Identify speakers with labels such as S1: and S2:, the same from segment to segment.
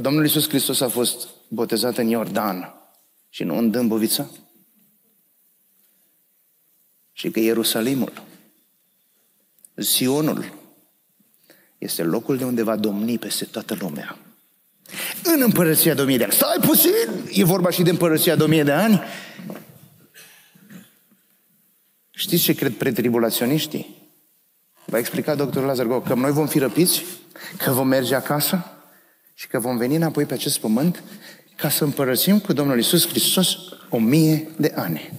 S1: că Domnul Iisus Hristos a fost botezat în Iordan și nu în Dâmbovița? Și că Ierusalimul, Sionul, este locul de unde va domni peste toată lumea. În împărăția de de ani. Stai puțin! E vorba și de împărăția de de ani. Știți ce cred pretribulaționiștii? Va explica doctorul Lazar Gou că noi vom fi răpiți? Că vom merge acasă? și că vom veni înapoi pe acest pământ ca să împărățim cu Domnul Isus Hristos o mie de ani.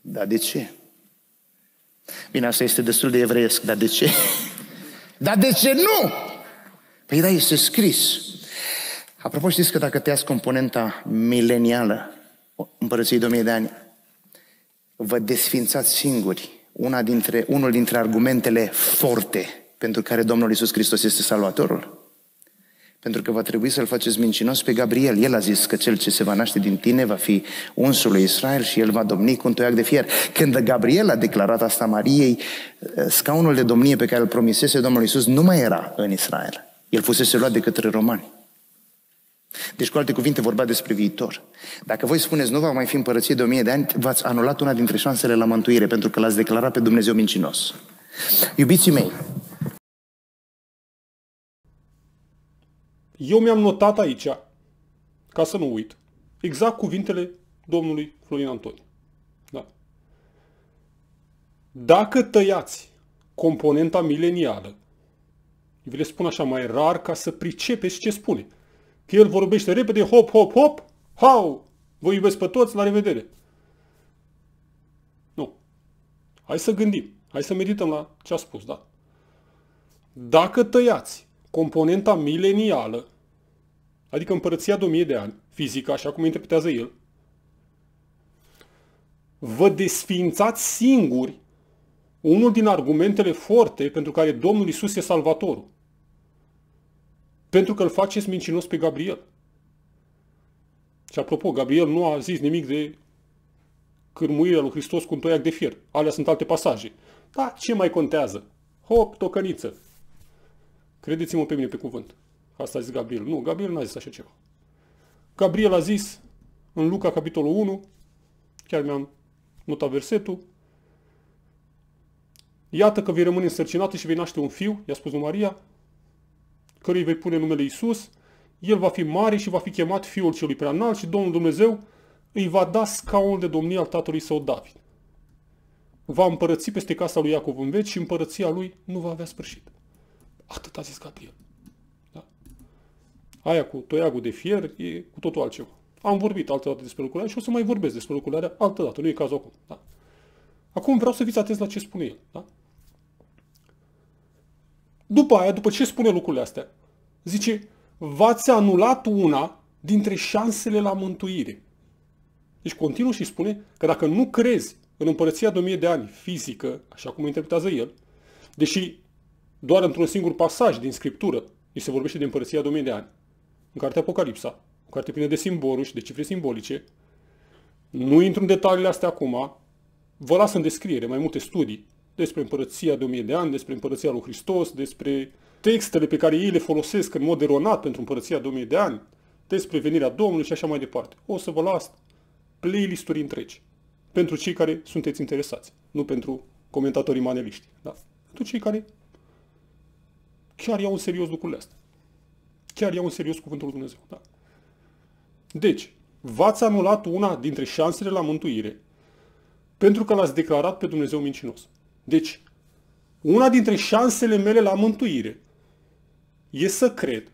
S1: Dar de ce? Bine, asta este destul de evreiesc, dar de ce? dar de ce nu? Păi da, este scris. Apropo, știți că dacă tăiați componenta milenială împărăției de mie de ani, vă desfințați singuri una dintre, unul dintre argumentele forte pentru care Domnul Isus Hristos este salvatorul. Pentru că va trebui să-l faceți mincinos pe Gabriel. El a zis că cel ce se va naște din tine va fi unsul lui Israel și el va domni cu un toiac de fier. Când Gabriel a declarat asta Mariei, scaunul de domnie pe care îl promisese Domnul Iisus nu mai era în Israel. El fusese luat de către romani. Deci, cu alte cuvinte, vorba despre viitor. Dacă voi spuneți, nu va mai fi împărăție de o mie de ani, v-ați anulat una dintre șansele la mântuire, pentru că l-ați declarat pe Dumnezeu mincinos. Iubiții mei,
S2: Eu mi-am notat aici, ca să nu uit, exact cuvintele domnului Florin Antoni. Da. Dacă tăiați componenta milenială, vi le spun așa mai rar ca să pricepeți ce spune. Că el vorbește repede, hop, hop, hop, hau, vă iubesc pe toți, la revedere. Nu. Hai să gândim, hai să medităm la ce a spus, da. Dacă tăiați componenta milenială, adică împărăția de 1000 de ani, fizică, așa cum interpretează el, vă desfințați singuri unul din argumentele forte pentru care Domnul Isus e salvatorul. Pentru că îl faceți mincinos pe Gabriel. Și apropo, Gabriel nu a zis nimic de cârmuirea lui Hristos cu un toiac de fier. Alea sunt alte pasaje. Da, ce mai contează? Hop, tocăniță. Credeți-mă pe mine pe cuvânt. Asta a zis Gabriel. Nu, Gabriel n-a zis așa ceva. Gabriel a zis în Luca capitolul 1, chiar mi-am notat versetul, Iată că vei rămâne însărcinată și vei naște un fiu, i-a spus Maria, căruia vei pune numele Isus, el va fi mare și va fi chemat Fiul Celui Preanalt și Domnul Dumnezeu îi va da scaunul de domnie al tatălui său David. Va împărăți peste casa lui Iacov în veci și împărăția lui nu va avea sfârșit. Atât a zis Gabriel. Da? Aia cu toiagul de fier e cu totul altceva. Am vorbit altă dată despre lucrarea și o să mai vorbesc despre lucrarea altă dată, nu e cazul acum. Da? Acum vreau să fiți atenți la ce spune el. Da? După aia, după ce spune lucrurile astea, zice, v-ați anulat una dintre șansele la mântuire. Deci continuă și spune că dacă nu crezi în împărăția de 1000 de ani fizică, așa cum interpretează el, deși doar într-un singur pasaj din scriptură îi se vorbește de împărăția de de ani. În cartea Apocalipsa, o carte plină de simboluri și de cifre simbolice. Nu intru în detaliile astea acum, vă las în descriere mai multe studii despre împărăția de 1000 de ani, despre împărăția lui Hristos, despre textele pe care ei le folosesc în mod eronat pentru împărăția de 1000 de ani, despre venirea Domnului și așa mai departe. O să vă las playlist-uri întregi pentru cei care sunteți interesați, nu pentru comentatorii maneliști. Da? Pentru cei care chiar iau în serios lucrurile astea. Chiar iau în serios cuvântul lui Dumnezeu. Da. Deci, v-ați anulat una dintre șansele la mântuire pentru că l-ați declarat pe Dumnezeu mincinos. Deci, una dintre șansele mele la mântuire e să cred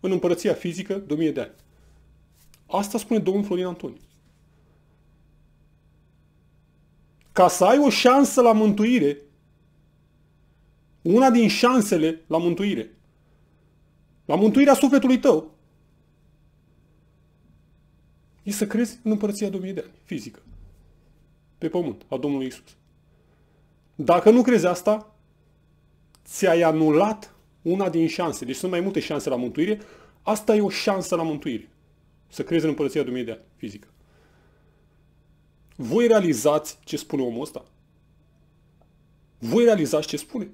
S2: în împărăția fizică de 1000 de ani. Asta spune domnul Florin Antoni. Ca să ai o șansă la mântuire, una din șansele la mântuire. La mântuirea sufletului tău. E să crezi în împărăția Domnului de ani, fizică. Pe pământ, a Domnului Isus. Dacă nu crezi asta, ți-ai anulat una din șanse. Deci sunt mai multe șanse la mântuire. Asta e o șansă la mântuire. Să crezi în împărăția Domnului de ani, fizică. Voi realizați ce spune omul ăsta? Voi realizați ce spune?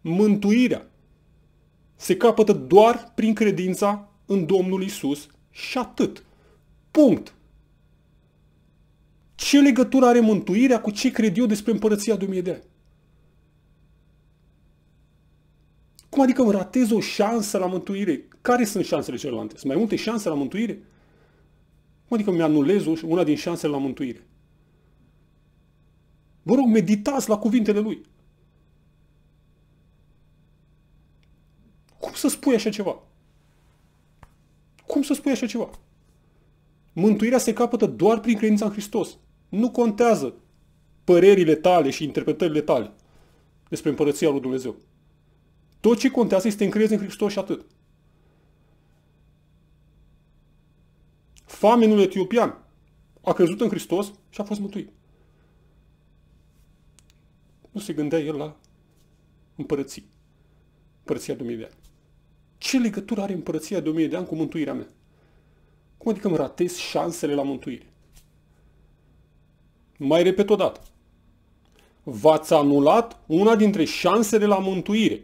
S2: mântuirea se capătă doar prin credința în Domnul Isus și atât. Punct. Ce legătură are mântuirea cu ce cred eu despre împărăția de de ani? Cum adică îmi ratez o șansă la mântuire? Care sunt șansele celelalte? Sunt mai multe șanse la mântuire? Cum adică îmi anulez una din șansele la mântuire? Vă rog, meditați la cuvintele lui. să spui așa ceva? Cum să spui așa ceva? Mântuirea se capătă doar prin credința în Hristos. Nu contează părerile tale și interpretările tale despre împărăția lui Dumnezeu. Tot ce contează este încredere în Hristos și atât. Famenul etiopian a crezut în Hristos și a fost mântuit. Nu se gândea el la împărății, împărăția Dumnezeu. Ce legătură are împărăția de 1000 de ani cu mântuirea mea? Cum adică îmi ratez șansele la mântuire? Mai repet o dată. V-ați anulat una dintre șansele la mântuire.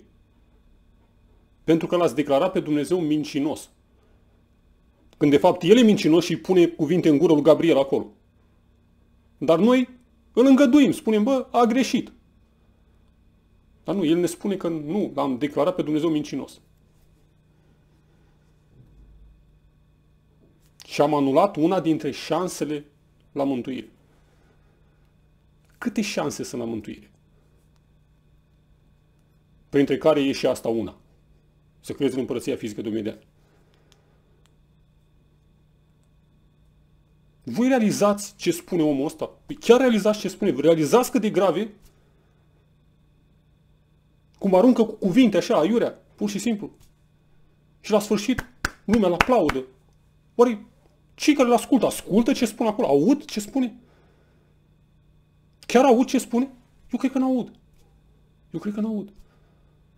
S2: Pentru că l-ați declarat pe Dumnezeu mincinos. Când de fapt el e mincinos și pune cuvinte în gură lui Gabriel acolo. Dar noi îl îngăduim, spunem, bă, a greșit. Dar nu, el ne spune că nu, l-am declarat pe Dumnezeu mincinos. și am anulat una dintre șansele la mântuire. Câte șanse sunt la mântuire? Printre care e și asta una. Să crezi în împărăția fizică ani. Voi realizați ce spune omul ăsta? Păi chiar realizați ce spune? Realizați cât de grave? Cum aruncă cu cuvinte așa, aiurea, pur și simplu. Și la sfârșit, lumea la aplaudă. Oare cei care îl ascultă, ascultă ce spun acolo, aud ce spune? Chiar aud ce spune? Eu cred că nu aud. Eu cred că nu aud.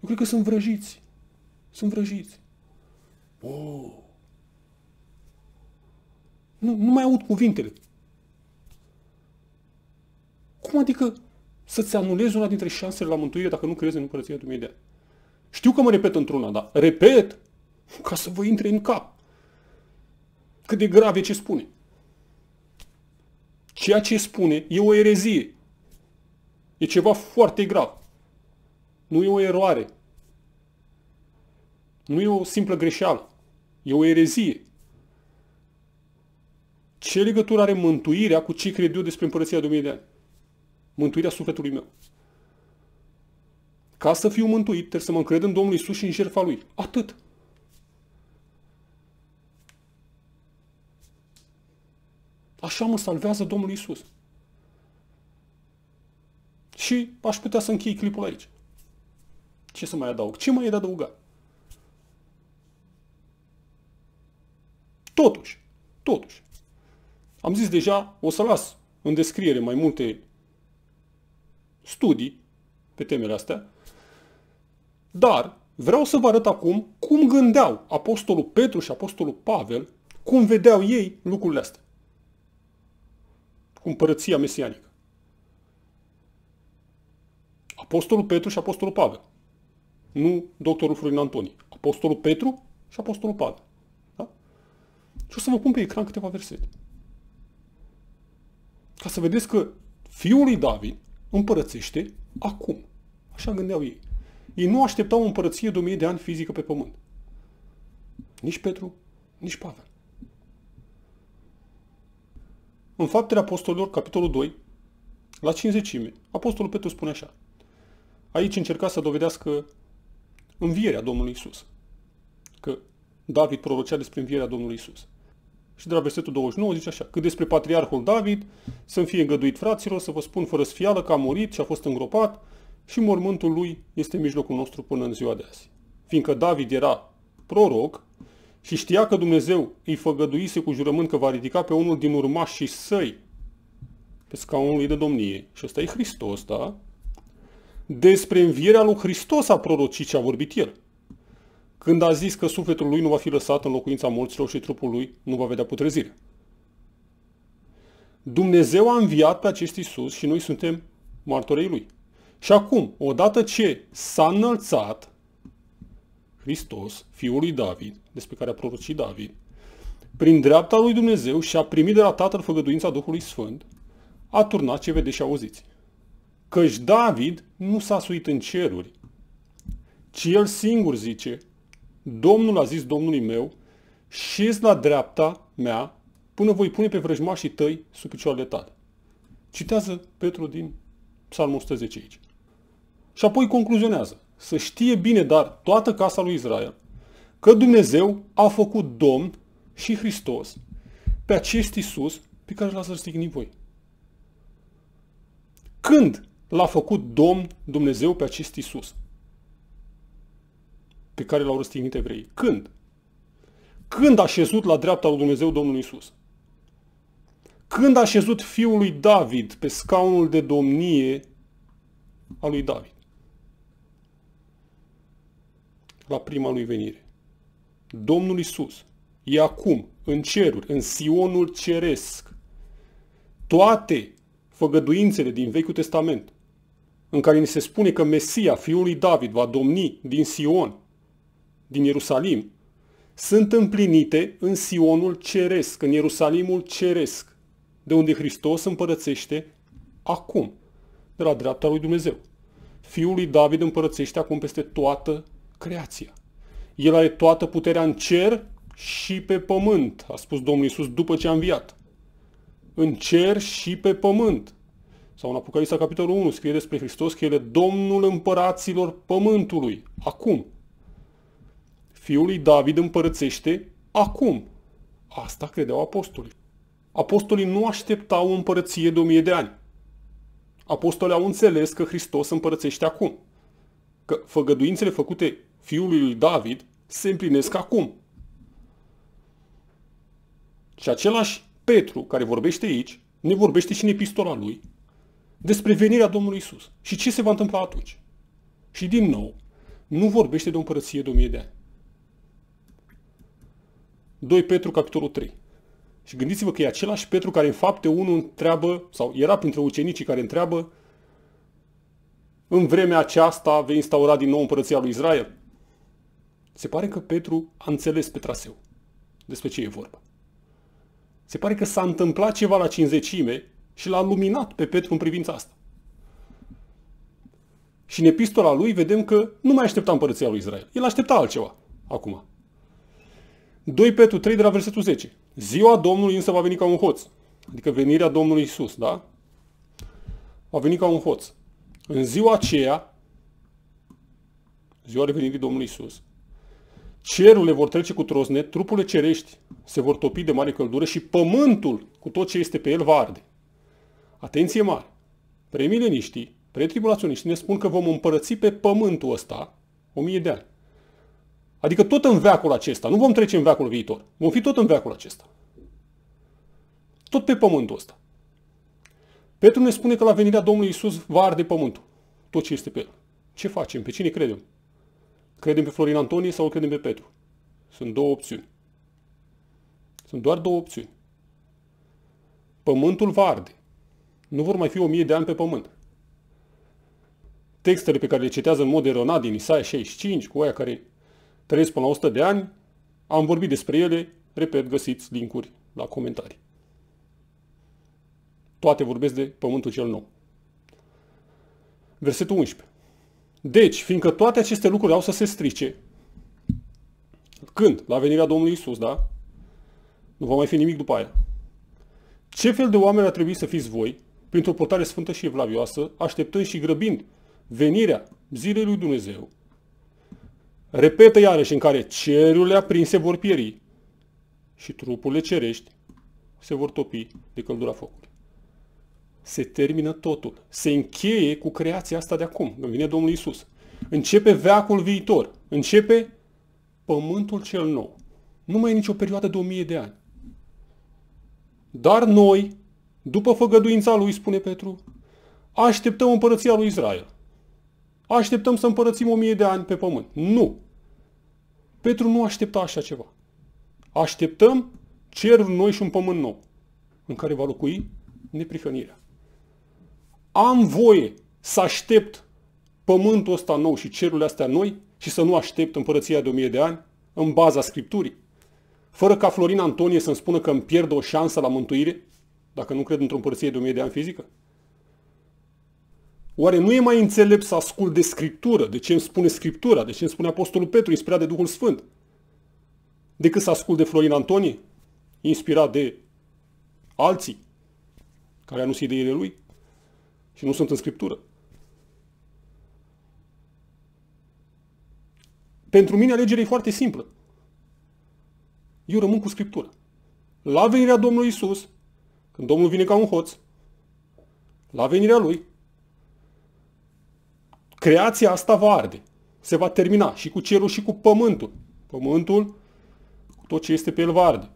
S2: Eu cred că sunt vrăjiți. Sunt vrăjiți. Oh. Nu, nu mai aud cuvintele. Cum adică să-ți anulezi una dintre șansele la mântuire dacă nu crezi în Împărăția Dumnezeu? Știu că mă repet într-una, dar repet ca să vă intre în cap cât de grav e ce spune. Ceea ce spune e o erezie. E ceva foarte grav. Nu e o eroare. Nu e o simplă greșeală. E o erezie. Ce legătură are mântuirea cu ce cred eu despre împărăția de de ani? Mântuirea sufletului meu. Ca să fiu mântuit, trebuie să mă încred în Domnul Isus și în jertfa Lui. Atât. Așa mă salvează Domnul Isus. Și aș putea să închei clipul aici. Ce să mai adaug? Ce mai e de adăugat? Totuși, totuși, am zis deja, o să las în descriere mai multe studii pe temele astea, dar vreau să vă arăt acum cum gândeau Apostolul Petru și Apostolul Pavel, cum vedeau ei lucrurile astea împărăția mesianică. Apostolul Petru și Apostolul Pavel. Nu doctorul Florin Antoni. Apostolul Petru și Apostolul Pavel. Da? Și o să vă pun pe ecran câteva versete. Ca să vedeți că fiul lui David împărățește acum. Așa gândeau ei. Ei nu așteptau o împărăție de o mie de ani fizică pe pământ. Nici Petru, nici Pavel. În Faptele Apostolilor, capitolul 2, la 50, Apostolul Petru spune așa. Aici încerca să dovedească învierea Domnului Isus. Că David prorocea despre învierea Domnului Isus. Și de la versetul 29 zice așa, că despre patriarhul David, să-mi fie îngăduit fraților să vă spun fără sfială că a murit și a fost îngropat și mormântul lui este în mijlocul nostru până în ziua de azi. Fiindcă David era proroc, și știa că Dumnezeu îi făgăduise cu jurământ că va ridica pe unul din urmașii săi pe scaunul lui de domnie, și ăsta e Hristos, da? Despre învierea lui Hristos a prorocit ce a vorbit el. Când a zis că sufletul lui nu va fi lăsat în locuința morților și trupul lui nu va vedea putrezire. Dumnezeu a înviat pe acest Iisus și noi suntem martorei lui. Și acum, odată ce s-a înălțat, Hristos, fiul lui David, despre care a prorocit David, prin dreapta lui Dumnezeu și a primit de la Tatăl făgăduința Duhului Sfânt, a turnat ce vedeți și auziți. Căci David nu s-a suit în ceruri, ci el singur zice, Domnul a zis Domnului meu, șezi la dreapta mea până voi pune pe vrăjmașii tăi sub picioarele tale. Citează Petru din Psalmul 110 aici. Și apoi concluzionează să știe bine, dar toată casa lui Israel, că Dumnezeu a făcut Domn și Hristos pe acest Iisus pe care l-ați răstignit voi. Când l-a făcut Domn Dumnezeu pe acest Iisus pe care l-au răstignit evreii? Când? Când a șezut la dreapta lui Dumnezeu Domnul Iisus? Când a șezut fiul lui David pe scaunul de domnie a lui David? la prima lui venire. Domnul Isus e acum în ceruri, în Sionul ceresc. Toate făgăduințele din Vechiul Testament, în care ni se spune că Mesia, fiul lui David, va domni din Sion, din Ierusalim, sunt împlinite în Sionul ceresc, în Ierusalimul ceresc, de unde Hristos împărățește acum, de la dreapta lui Dumnezeu. Fiul lui David împărățește acum peste toată creația. El are toată puterea în cer și pe pământ, a spus Domnul Iisus după ce a înviat. În cer și pe pământ. Sau în Apocalipsa capitolul 1 scrie despre Hristos că El e Domnul împăraților pământului, acum. Fiul lui David împărățește acum. Asta credeau apostolii. Apostolii nu așteptau împărăție de o mie de ani. Apostolii au înțeles că Hristos împărățește acum. Că făgăduințele făcute fiului lui David, se împlinesc acum. Și același Petru, care vorbește aici, ne vorbește și în epistola lui despre venirea Domnului Isus și ce se va întâmpla atunci. Și din nou, nu vorbește de o împărăție de 1000 de ani. 2 Petru, capitolul 3. Și gândiți-vă că e același Petru care în fapte 1 întreabă, sau era printre ucenicii care întreabă, în vremea aceasta vei instaura din nou împărăția lui Israel? Se pare că Petru a înțeles pe traseu despre ce e vorba. Se pare că s-a întâmplat ceva la cinzecime și l-a luminat pe Petru în privința asta. Și în epistola lui vedem că nu mai aștepta împărăția lui Israel. El aștepta altceva acum. 2 Petru 3 de la versetul 10. Ziua Domnului însă va veni ca un hoț. Adică venirea Domnului Isus, da? Va veni ca un hoț. În ziua aceea, ziua revenirii Domnului Isus, cerurile vor trece cu trosne, trupurile cerești se vor topi de mare căldură și pământul cu tot ce este pe el va arde. Atenție mare! Premileniștii, pretribulaționiștii ne spun că vom împărăți pe pământul ăsta o mie de ani. Adică tot în veacul acesta. Nu vom trece în veacul viitor. Vom fi tot în veacul acesta. Tot pe pământul ăsta. Petru ne spune că la venirea Domnului Isus va arde pământul. Tot ce este pe el. Ce facem? Pe cine credem? Credem pe Florin Antonie sau credem pe Petru? Sunt două opțiuni. Sunt doar două opțiuni. Pământul va arde. Nu vor mai fi o mie de ani pe pământ. Textele pe care le citează în mod eronat din Isaia 65, cu aia care trăiesc până la 100 de ani, am vorbit despre ele, repet, găsiți linkuri la comentarii. Toate vorbesc de Pământul cel Nou. Versetul 11. Deci, fiindcă toate aceste lucruri au să se strice, când? La venirea Domnului Isus, da? Nu va mai fi nimic după aia. Ce fel de oameni ar trebui să fiți voi, printr-o portare sfântă și evlavioasă, așteptând și grăbind venirea zilei lui Dumnezeu? Repetă iarăși în care cerurile aprinse vor pieri și trupurile cerești se vor topi de căldura focului se termină totul. Se încheie cu creația asta de acum, când vine Domnul Isus. Începe veacul viitor. Începe pământul cel nou. Nu mai e nicio perioadă de o mie de ani. Dar noi, după făgăduința lui, spune Petru, așteptăm împărăția lui Israel. Așteptăm să împărățim o mie de ani pe pământ. Nu! Petru nu aștepta așa ceva. Așteptăm cerul noi și un pământ nou, în care va locui neprihănirea am voie să aștept pământul ăsta nou și cerul astea noi și să nu aștept împărăția de o mie de ani în baza Scripturii. Fără ca Florin Antonie să-mi spună că îmi pierd o șansă la mântuire dacă nu cred într-o împărăție de o mie de ani fizică. Oare nu e mai înțelept să ascult de Scriptură, de ce îmi spune Scriptura, de ce îmi spune Apostolul Petru, inspirat de Duhul Sfânt, decât să ascult de Florin Antonie, inspirat de alții, care nu sunt ideile lui? și nu sunt în Scriptură. Pentru mine alegerea e foarte simplă. Eu rămân cu Scriptura. La venirea Domnului Isus, când Domnul vine ca un hoț, la venirea Lui, creația asta va arde. Se va termina și cu cerul și cu pământul. Pământul, cu tot ce este pe el, va arde.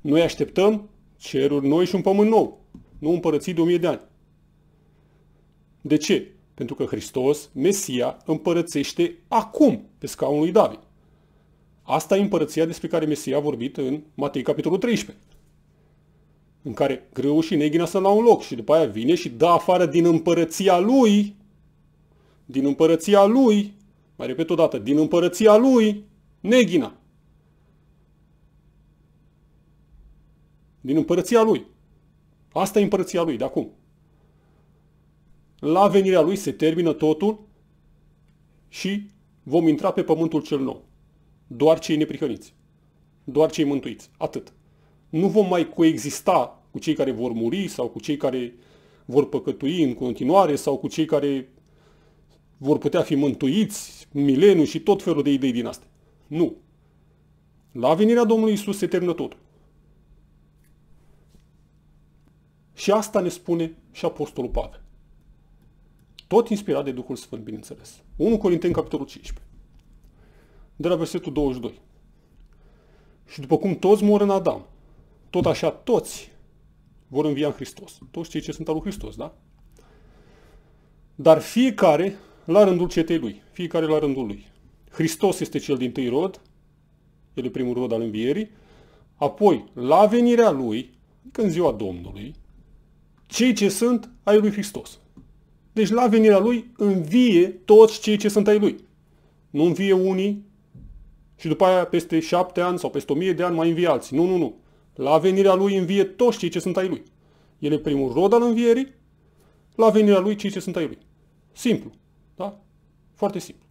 S2: Noi așteptăm ceruri noi și un pământ nou nu împărății de o mie de ani. De ce? Pentru că Hristos, Mesia, împărățește acum pe scaunul lui David. Asta e împărăția despre care Mesia a vorbit în Matei capitolul 13. În care greu și neghina sunt la un loc și după aia vine și dă afară din împărăția lui, din împărăția lui, mai repet o dată, din împărăția lui, neghina. Din împărăția lui. Asta e împărăția lui de acum. La venirea lui se termină totul și vom intra pe pământul cel nou. Doar cei neprihăniți. Doar cei mântuiți. Atât. Nu vom mai coexista cu cei care vor muri sau cu cei care vor păcătui în continuare sau cu cei care vor putea fi mântuiți, mileniu și tot felul de idei din astea. Nu. La venirea Domnului Isus se termină totul. Și asta ne spune și Apostolul Pavel. Tot inspirat de Duhul Sfânt, bineînțeles. 1 Corinteni, capitolul 15. De la versetul 22. Și după cum toți mor în Adam, tot așa toți vor învia în Hristos. Toți cei ce sunt al lui Hristos, da? Dar fiecare la rândul cetei lui. Fiecare la rândul lui. Hristos este cel din tâi rod, el e primul rod al învierii, apoi la venirea lui, adică în ziua Domnului, cei ce sunt ai lui Hristos. Deci la venirea lui învie toți cei ce sunt ai lui. Nu învie unii și după aia peste șapte ani sau peste o mie de ani mai învie alții. Nu, nu, nu. La venirea lui învie toți cei ce sunt ai lui. El e primul rod al învierii, la venirea lui cei ce sunt ai lui. Simplu. Da? Foarte simplu.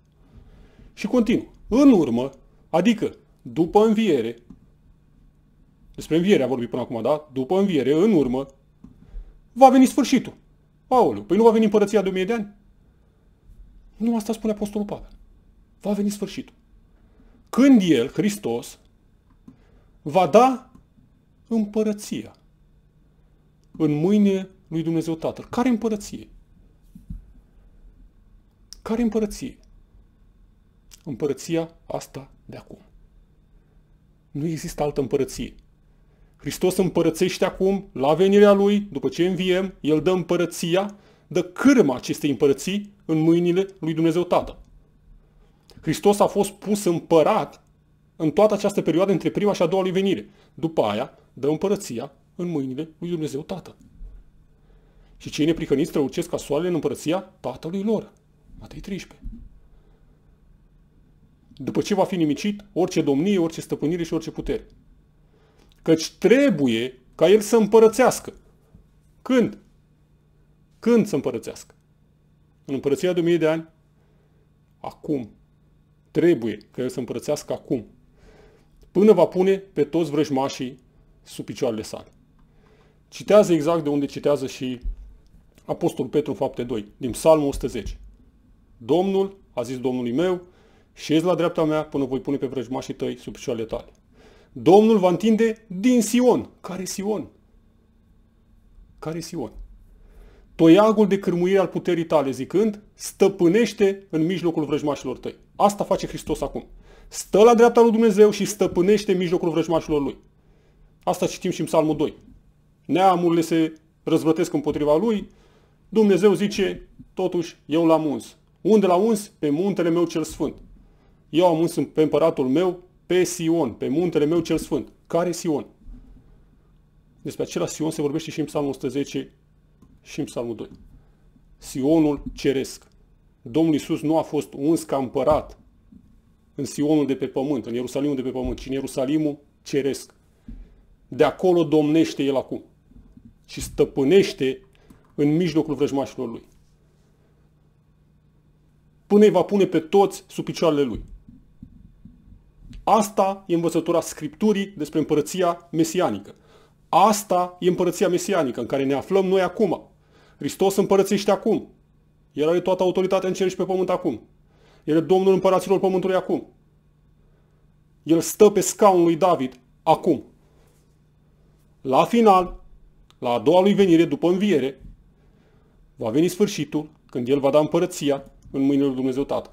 S2: Și continuă. În urmă, adică după înviere, despre a vorbit până acum, da? După înviere, în urmă, va veni sfârșitul. Aoleu, păi nu va veni împărăția de 1000 de ani? Nu asta spune Apostolul Pavel. Va veni sfârșitul. Când El, Hristos, va da împărăția în mâine lui Dumnezeu Tatăl. Care împărăție? Care împărăție? Împărăția asta de acum. Nu există altă împărăție. Hristos împărățește acum, la venirea Lui, după ce înviem, El dă împărăția, dă cârma acestei împărății în mâinile lui Dumnezeu Tatăl. Hristos a fost pus împărat în toată această perioadă între prima și a doua lui venire. După aia, dă împărăția în mâinile lui Dumnezeu Tatăl. Și cei neprihăniți strălucesc ca soarele în împărăția Tatălui lor. Matei 13. După ce va fi nimicit orice domnie, orice stăpânire și orice putere căci trebuie ca el să împărățească. Când? Când să împărățească? În împărăția de de ani? Acum. Trebuie ca el să împărățească acum. Până va pune pe toți vrăjmașii sub picioarele sale. Citează exact de unde citează și Apostolul Petru în fapte 2, din Psalmul 110. Domnul, a zis Domnului meu, șezi la dreapta mea până voi pune pe vrăjmașii tăi sub picioarele tale. Domnul va întinde din Sion. Care Sion? Care Sion? Toiagul de cârmuire al puterii tale, zicând, stăpânește în mijlocul vrăjmașilor tăi. Asta face Hristos acum. Stă la dreapta lui Dumnezeu și stăpânește în mijlocul vrăjmașilor lui. Asta citim și în Psalmul 2. Neamurile se răzvătesc împotriva lui, Dumnezeu zice, totuși, eu l-am uns. Unde l-am uns? Pe muntele meu cel sfânt. Eu am uns pe împăratul meu pe Sion, pe muntele meu cel sfânt. Care Sion? Despre acela Sion se vorbește și în Psalmul 110 și în Psalmul 2. Sionul ceresc. Domnul Iisus nu a fost uns ca împărat în Sionul de pe pământ, în Ierusalimul de pe pământ, ci în Ierusalimul ceresc. De acolo domnește El acum și stăpânește în mijlocul vrăjmașilor Lui. Până îi va pune pe toți sub picioarele Lui. Asta e învățătura Scripturii despre împărăția mesianică. Asta e împărăția mesianică în care ne aflăm noi acum. Hristos împărățește acum. El are toată autoritatea în cer și pe pământ acum. El e Domnul împăraților pământului acum. El stă pe scaunul lui David acum. La final, la a doua lui venire după înviere, va veni sfârșitul când el va da împărăția în mâinile lui Dumnezeu Tatăl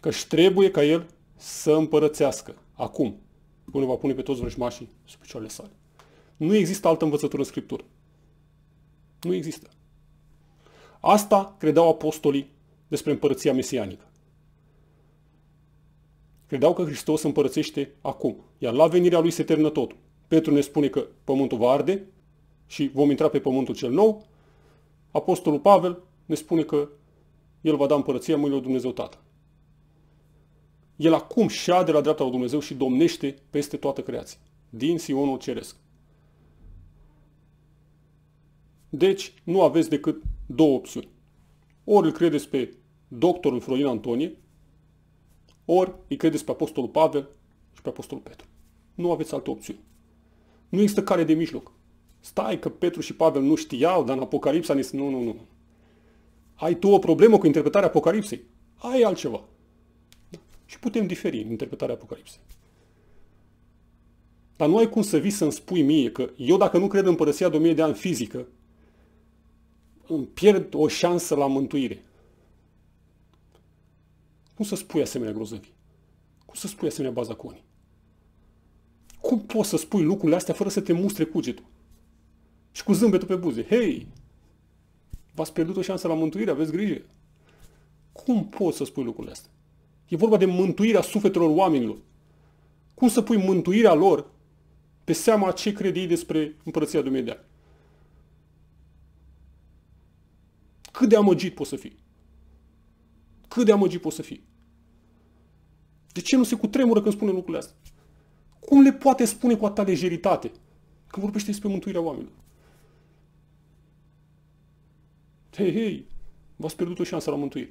S2: căci trebuie ca el să împărățească acum, până va pune pe toți vrăjmașii sub picioarele sale. Nu există altă învățătură în Scriptură. Nu există. Asta credeau apostolii despre împărăția mesianică. Credeau că Hristos împărățește acum, iar la venirea lui se termină totul. Petru ne spune că pământul va arde și vom intra pe pământul cel nou. Apostolul Pavel ne spune că el va da împărăția mâinilor Dumnezeu Tatăl. El acum de la dreapta lui Dumnezeu și domnește peste toată creația, din Sionul Ceresc. Deci, nu aveți decât două opțiuni. Ori îl credeți pe doctorul Florin Antonie, ori îi credeți pe Apostolul Pavel și pe Apostolul Petru. Nu aveți alte opțiuni. Nu există care de mijloc. Stai că Petru și Pavel nu știau, dar în Apocalipsa ne Nu, nu, nu. Ai tu o problemă cu interpretarea Apocalipsei? Ai altceva și putem diferi în interpretarea Apocalipsei. Dar nu ai cum să vii să-mi spui mie că eu dacă nu cred în părăsia de 1000 de ani fizică, îmi pierd o șansă la mântuire. Cum să spui asemenea grozăvii? Cum să spui asemenea bazaconii? Cum poți să spui lucrurile astea fără să te mustre cugetul? Și cu zâmbetul pe buze. Hei! V-ați pierdut o șansă la mântuire, aveți grijă! Cum poți să spui lucrurile astea? E vorba de mântuirea sufletelor oamenilor. Cum să pui mântuirea lor pe seama ce cred ei despre împărăția Dumnezeu? Cât de amăgit poți să fii? Cât de amăgit poți să fii? De ce nu se cutremură când spune lucrurile astea? Cum le poate spune cu atâta lejeritate când vorbește despre mântuirea oamenilor? Hei, hei, v-ați pierdut o șansă la mântuire.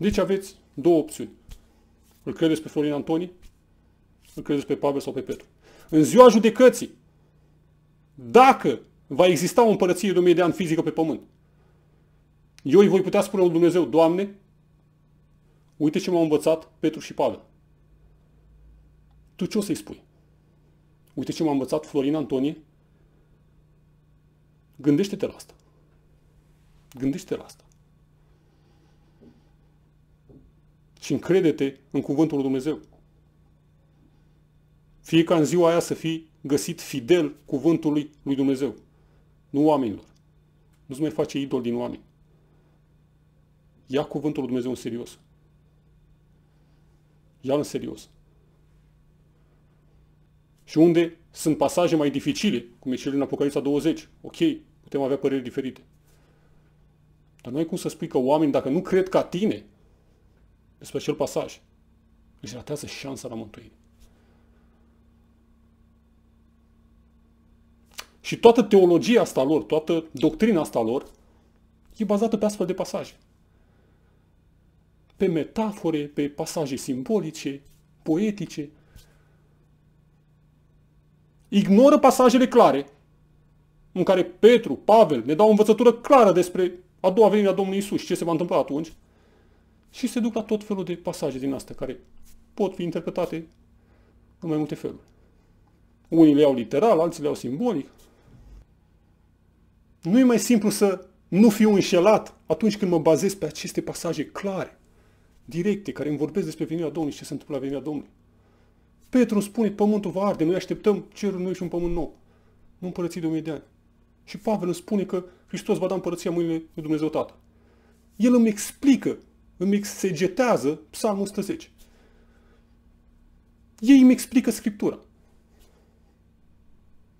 S2: Deci aveți două opțiuni. Îl credeți pe Florin Antoni, îl credeți pe Pavel sau pe Petru. În ziua judecății, dacă va exista o împărăție de 1000 de ani fizică pe pământ, eu îi voi putea spune lui Dumnezeu, Doamne, uite ce m-au învățat Petru și Pavel. Tu ce o să-i spui? Uite ce m-a învățat Florin Antonie. Gândește-te la asta. Gândește-te la asta. și încredete în cuvântul lui Dumnezeu. Fie ca în ziua aia să fii găsit fidel cuvântului lui Dumnezeu, nu oamenilor. Nu-ți mai face idol din oameni. Ia cuvântul lui Dumnezeu în serios. Ia în serios. Și unde sunt pasaje mai dificile, cum e cel în Apocalipsa 20, ok, putem avea păreri diferite. Dar nu ai cum să spui că oamenii, dacă nu cred ca tine, despre acel pasaj. Își ratează șansa la mântuire. Și toată teologia asta lor, toată doctrina asta lor, e bazată pe astfel de pasaje. Pe metafore, pe pasaje simbolice, poetice. Ignoră pasajele clare în care Petru, Pavel ne dau o învățătură clară despre a doua venire a Domnului Isus și ce se va întâmpla atunci – și se duc la tot felul de pasaje din astea care pot fi interpretate în mai multe feluri. Unii le iau literal, alții le iau simbolic. Nu e mai simplu să nu fiu înșelat atunci când mă bazez pe aceste pasaje clare, directe, care îmi vorbesc despre venirea Domnului și ce se întâmplă la venirea Domnului. Petru spune, pământul va arde, noi așteptăm cerul noi și un pământ nou. Nu împărății de o de ani. Și Pavel îmi spune că Hristos va da împărăția mâinile lui Dumnezeu Tatăl. El îmi explică îmi exegetează psalmul 110. Ei îmi explică Scriptura.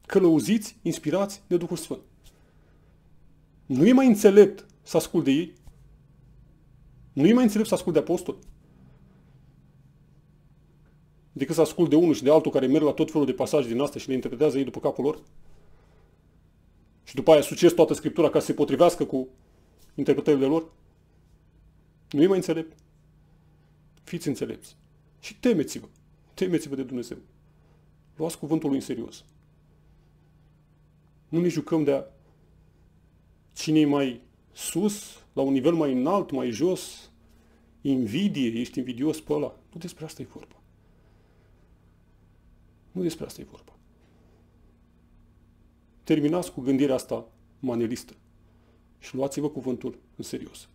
S2: Călăuziți, inspirați de Duhul Sfânt. Nu e mai înțelept să ascult de ei? Nu e mai înțelept să ascult de apostoli? Decât să ascult de unul și de altul care merg la tot felul de pasaje din astea și le interpretează ei după capul lor? Și după aia sucesc toată Scriptura ca să se potrivească cu interpretările lor? Nu e mai înțelept? Fiți înțelepți. Și temeți-vă. Temeți-vă de Dumnezeu. Luați cuvântul lui în serios. Nu ne jucăm de a cine e mai sus, la un nivel mai înalt, mai jos, invidie, ești invidios pe ăla. Nu despre asta e vorba. Nu despre asta e vorba. Terminați cu gândirea asta manelistă și luați-vă cuvântul în serios.